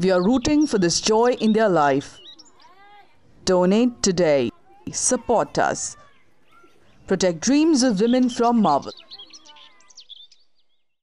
We are rooting for this joy in their life. Donate today. Support us. Protect dreams of women from Marvel.